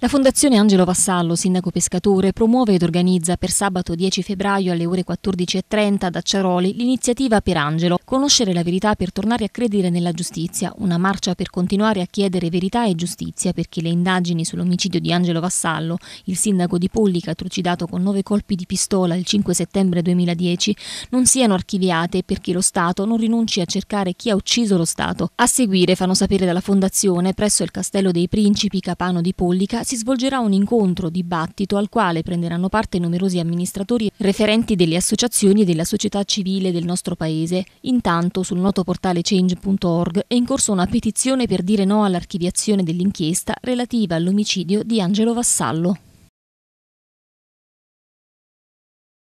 La Fondazione Angelo Vassallo, Sindaco Pescatore, promuove ed organizza per sabato 10 febbraio alle ore 14.30 ad Acciaroli l'iniziativa Per Angelo, conoscere la verità per tornare a credere nella giustizia, una marcia per continuare a chiedere verità e giustizia perché le indagini sull'omicidio di Angelo Vassallo, il sindaco di Pollica trucidato con nove colpi di pistola il 5 settembre 2010, non siano archiviate perché lo Stato non rinunci a cercare chi ha ucciso lo Stato. A seguire, fanno sapere dalla Fondazione, presso il Castello dei Principi Capano di Pullica, si svolgerà un incontro dibattito al quale prenderanno parte numerosi amministratori referenti delle associazioni e della società civile del nostro paese. Intanto sul noto portale change.org è in corso una petizione per dire no all'archiviazione dell'inchiesta relativa all'omicidio di Angelo Vassallo.